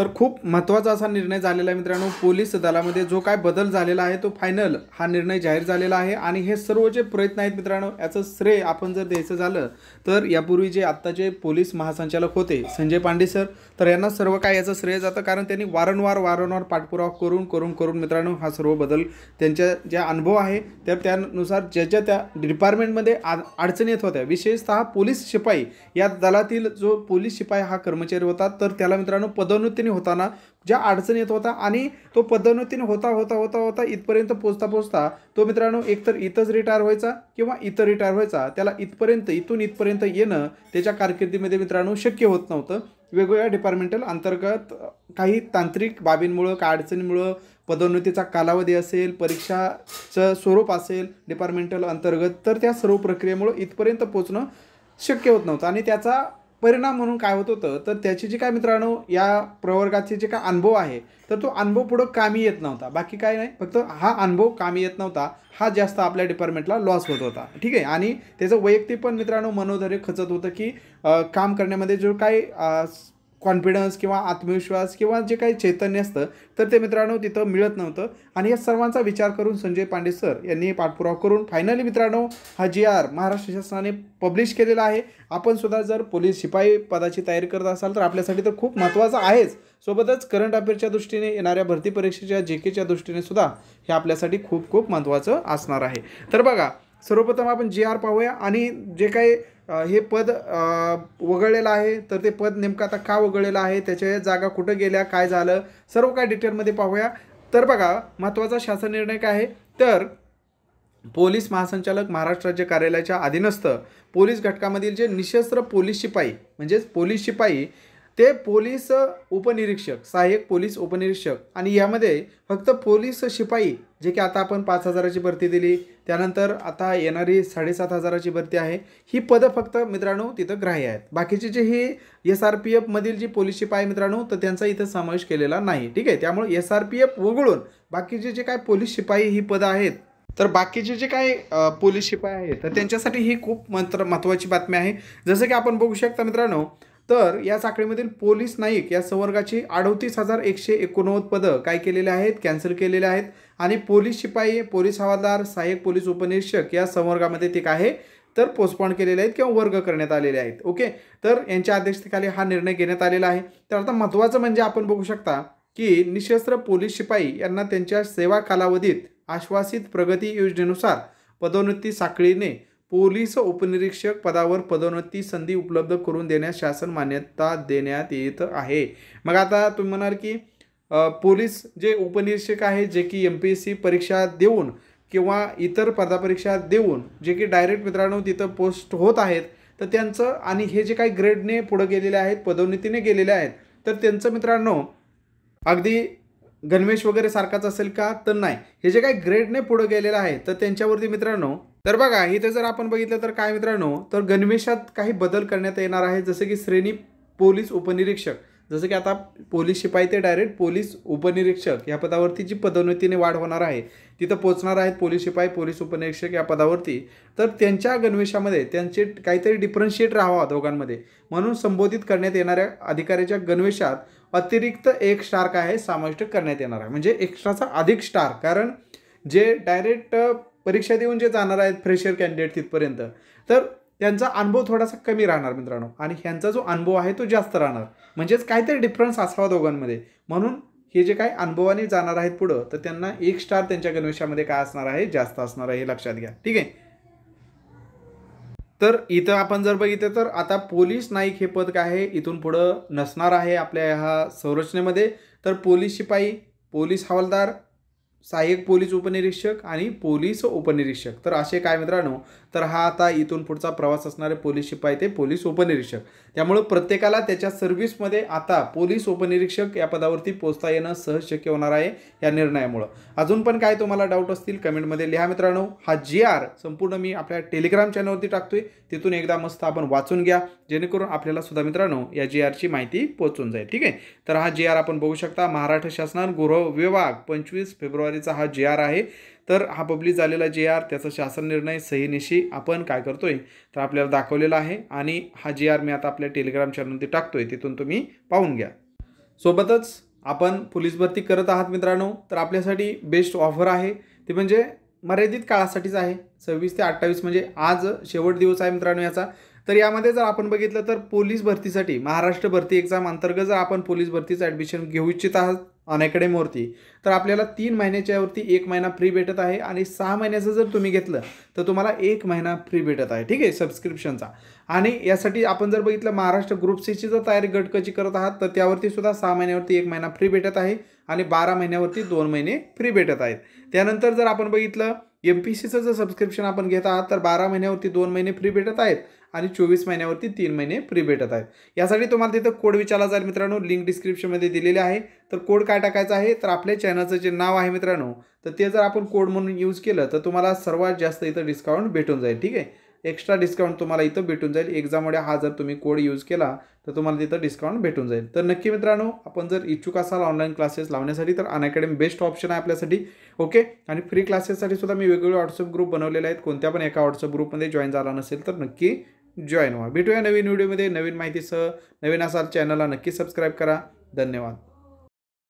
तर खूप महत्त्वाचा असा निर्णय झालेला आहे मित्रांनो पोलीस दलामध्ये जो काय बदल झालेला आहे तो फायनल हा निर्णय जाहीर झालेला आहे आणि हे सर्व जे प्रयत्न आहेत मित्रांनो याचं श्रेय आपण जर द्यायचं झालं तर यापूर्वी जे आत्ताचे पोलीस महासंचालक होते संजय पांडे सर तर यांना सर्व काय याचं श्रेय जातं कारण त्यांनी वारंवार वारंवार पाठपुरावा करून करून करून मित्रांनो हा सर्व बदल त्यांच्या ज्या अनुभव आहे त्या त्यानुसार ज्या ज्या त्या डिपार्टमेंटमध्ये अडचणी येत होत्या विशेषतः पोलीस शिपाई या दलातील जो पोलीस शिपाई हा कर्मचारी होता तर त्याला मित्रांनो पदोन्नतीने होताना ज्या अडचणी येत होता आणि तो पदोन्नतीने होता होता होता होता इथपर्यंत पोचता पोचता तो मित्रांनो एकतर इथंच रिटायर व्हायचा किंवा इथं रिटायर व्हायचा त्याला इथपर्यंत इथून इथपर्यंत येणं त्याच्या कारकिर्दीमध्ये मित्रांनो शक्य होत नव्हतं वेगवेगळ्या डिपार्टमेंटल अंतर्गत काही तांत्रिक बाबींमुळं का अडचणीमुळं पदोन्नतीचा कालावधी असेल परीक्षाचं स्वरूप असेल डिपार्टमेंटल अंतर्गत तर त्या सर्व प्रक्रियेमुळं इथपर्यंत पोचणं शक्य होत नव्हतं आणि त्याचा परिणाम म्हणून काय होत होतं तर त्याची जी काय मित्रांनो या प्रवर्गाचे जे काय अनुभव आहे तर तो अनुभव पुढं कामी येत नव्हता बाकी काय नाही फक्त हा अनुभव कामी येत नव्हता हा जास्त आपल्या डिपार्टमेंटला लॉस होत होता ठीक आहे आणि त्याचं वैयक्तिक पण मित्रांनो मनोधैर्य खचत होतं की काम करण्यामध्ये जो काही कॉन्फिडन्स किंवा आत्मविश्वास किंवा जे काही चैतन्य असतं तर ते मित्रांनो तिथं मिळत नव्हतं आणि या सर्वांचा विचार करून संजय पांडे सर यांनी पाठपुरावा करून फायनली मित्रांनो हा जी आर महाराष्ट्र शासनाने पब्लिश केलेला आहे आपण सुद्धा जर पोलीस शिपाई पदाची तयारी करत असाल तर आपल्यासाठी तर खूप महत्त्वाचं आहेच सोबतच करंट अफेअरच्या दृष्टीने येणाऱ्या भरती परीक्षेच्या जे केच्या दृष्टीने सुद्धा हे आपल्यासाठी खूप खूप महत्त्वाचं असणार आहे तर बघा सर्वप्रथम आपण जी आर पाहूया आणि जे काही हे पद वगळलेलं आहे तर ते पद नेमकं आता का वगळलेलं आहे त्याच्या जागा कुठं गेल्या काय झालं सर्व काय डिटेलमध्ये पाहूया तर बघा महत्त्वाचा शासन निर्णय काय आहे तर पोलीस महासंचालक महाराष्ट्र राज्य कार्यालयाच्या अधीनस्थ पोलीस घटकामधील जे निशस्त्र पोलीस शिपाई म्हणजेच पोलीस शिपाई ते पोलीस उपनिरीक्षक सहाय्यक पोलीस उपनिरीक्षक आणि यामध्ये फक्त पोलीस शिपाई जे की आता आपण पाच हजाराची भरती दिली त्यानंतर आता येणारी साडेसात हजाराची भरती आहे ही पदं फक्त मित्रांनो तिथं ग्राह्य आहेत बाकीचे जे ही एस आर पी एफमधील जी पोलीस शिपाई मित्रांनो तर त्यांचा इथं समावेश केलेला नाही ठीक आहे त्यामुळे एस आर पी एफ वगळून बाकीचे जे काय पोलीस शिपाई ही पदं आहेत तर बाकीचे जे काय पोलीस शिपाई आहेत तर त्यांच्यासाठी ही खूप मंत्र महत्त्वाची बातमी आहे जसं की आपण बघू शकता मित्रांनो तर या साखळीमधील पोलीस नाईक या संवर्गाची अडोतीस हजार एकशे एकोणनव्वद पदं काय केलेले आहेत कॅन्सल केलेले आहेत आणि पोलीस शिपाई पोलीस हवालदार सहाय्यक पोलीस उपनिरीक्षक या संवर्गामध्ये ते काय आहे तर पोस्टपॉन केलेले आहेत किंवा वर्ग करण्यात आलेले आहेत ओके तर यांच्या अध्यक्षतेखाली हा निर्णय घेण्यात आलेला आहे तर आता महत्त्वाचं म्हणजे आपण बघू शकता की निशस्त्र पोलीस शिपाई यांना त्यांच्या सेवा कालावधीत आश्वासित प्रगती योजनेनुसार पदोन्नती साखळीने पोलीस उपनिरीक्षक पदावर पदोन्नती संधी उपलब्ध करून देण्यास शासन मान्यता देण्यात येत आहे मग आता तुम्ही म्हणाल की पोलीस जे उपनिरीक्षक आहे जे की एम पी एस सी परीक्षा देऊन किंवा इतर पदापरीक्षा देऊन जे की डायरेक्ट मित्रांनो तिथं पोस्ट होत आहेत तर त्यांचं आणि हे जे काही ग्रेडने पुढं गेलेले आहेत पदोन्नतीने गेलेले आहेत तर त्यांचं मित्रांनो अगदी गणवेश वगैरे सारखाच असेल का तर नाही हे जे काही ग्रेडने पुढे गेलेलं आहे तर त्यांच्यावरती मित्रांनो तर बघा इथे जर आपण बघितलं तर काय मित्रांनो तर गणवेशात काही बदल करण्यात येणार आहे जसं की श्रेणी पोलीस उपनिरीक्षक जसं की आता पोलीस शिपाई ते डायरेक्ट पोलीस उपनिरीक्षक या पदावरती जी पदोन्नतीने वाढ होणार आहे तिथं पोचणार आहेत पोलीस शिपाई पोलीस उपनिरीक्षक या पदावरती तर त्यांच्या गणवेशामध्ये त्यांचे काहीतरी डिफरन्शिएट राहावा दोघांमध्ये म्हणून संबोधित करण्यात येणाऱ्या अधिकाऱ्याच्या गणवेशात अतिरिक्त एक स्टार काय आहे समाविष्ट करण्यात येणार आहे म्हणजे एक्स्ट्राचा अधिक स्टार कारण जे डायरेक्ट परीक्षा देऊन जे जाणार आहेत फ्रेशर कॅन्डिडेट तिथपर्यंत तर त्यांचा अनुभव थोडासा कमी राहणार मित्रांनो आणि ह्यांचा जो अनुभव आहे तो जास्त राहणार म्हणजेच काहीतरी डिफरन्स असावा दोघांमध्ये म्हणून हे जे काही अनुभवाने जाणार आहेत पुढं तर त्यांना एक स्टार त्यांच्या गणवेशामध्ये काय असणार आहे जास्त असणार आहे हे लक्षात घ्या ठीक आहे तर इथं आपण जर बघितलं तर आता पोलीस नाईक हे पद काय आहे इथून पुढं नसणार आहे आपल्या ह्या संरचनेमध्ये तर पोलीस शिपाई पोलीस हवालदार सहाय्यक पोलीस उपनिरीक्षक आणि पोलीस उपनिरीक्षक तर असे काय मित्रांनो तर हा आता इथून पुढचा प्रवास असणारे पोलीस शिपाई ते पोलीस उपनिरीक्षक त्यामुळं प्रत्येकाला त्याच्या सर्व्हिसमध्ये आता पोलीस उपनिरीक्षक या पदावरती पोचता येणं सहज शक्य होणार आहे या निर्णयामुळं अजून पण काय तुम्हाला डाऊट असतील कमेंटमध्ये लिहा मित्रांनो हा जी आर संपूर्ण मी आपल्या टेलिग्राम चॅनलवरती टाकतोय तिथून एकदा मस्त आपण वाचून घ्या जेणेकरून आपल्याला सुद्धा मित्रांनो या जे आरची माहिती पोचून जाईल ठीक आहे तर हा जे आर आपण बघू शकता महाराष्ट्र शासनान गृह विभाग पंचवीस फेब्रुवारीचा हा जे आर आहे तर हा पब्लिश झालेला जे आर त्याचा शासन निर्णय सहीनिशी आपण काय करतोय तर आपल्याला दाखवलेला आहे आणि हा जे आर मी आता आपल्या टेलिग्राम चॅनलमध्ये टाकतोय तिथून तुम्ही पाहून घ्या सोबतच आपण पोलीस भरती करत आहात मित्रांनो तर आपल्यासाठी बेस्ट ऑफर आहे ती म्हणजे मर्यादित काळासाठीच आहे सव्वीस ते अठ्ठावीस म्हणजे आज शेवट दिवस आहे मित्रांनो याचा तर यामध्ये जर आपण बघितलं तर पोलीस भरतीसाठी महाराष्ट्र भरती एक्झाम अंतर्गत जर आपण पोलीस भरतीचं ॲडमिशन घेऊ इच्छित आहात अनॅकडेमवरती तर आपल्याला तीन महिन्याच्यावरती एक महिना फ्री भेटत आहे आणि सहा महिन्याचं जर तुम्ही घेतलं तर तुम्हाला एक महिना फ्री भेटत आहे ठीक आहे सबस्क्रिप्शनचा आणि यासाठी आपण जर बघितलं महाराष्ट्र ग्रुप सीची जर तयारी गटकची करत आहात तर त्यावरती सुद्धा सहा महिन्यावरती एक महिना फ्री भेटत आहे आणि बारा महिन्यावरती दोन महिने फ्री भेटत आहेत त्यानंतर जर आपण बघितलं एम पी सीचं जर सबस्क्रिप्शन आपण घेत आहात तर बारा महिन्यावरती दोन महिने फ्री भेटत आहेत आणि चोवीस महिन्यावरती तीन महिने फ्री भेटत आहेत यासाठी तुम्हाला तिथं कोड विचारला जाईल मित्रांनो लिंक डिस्क्रिप्शनमध्ये दिलेली आहे तर कोड काय टाकायचा आहे तर आपल्या चॅनलचं जे नाव आहे मित्रांनो तर ते जर आपण कोड म्हणून यूज केलं तर तुम्हाला सर्वात जास्त इथं डिस्काउंट भेटून जाईल ठीक आहे एक्स्ट्रा डिस्काउंट तुम्हाला इथं भेटून जाईल एक्झाममुळे हा जर तुम्ही कोड यूज केला तर तुम्हाला तिथं डिस्काउंट भेटून जाईल तर नक्की मित्रांनो आपण जर इच्छुक असाल ऑनलाईन क्लासेस लावण्यासाठी तर अनअकॅडमी बेस्ट ऑप्शन आहे आपल्यासाठी ओके आणि फ्री क्लासेससाठी सुद्धा मी वेगवेगळे व्हॉट्सअप ग्रुप बनवलेले आहेत कोणत्या पण एका व्हॉट्सअप ग्रुपमध्ये जॉईन झाला नसेल तर नक्की जॉईन व्हा भेटूया नवीन व्हिडिओमध्ये नवीन माहितीसह नवीन असाल चॅनलला नक्की सबस्क्राईब करा धन्यवाद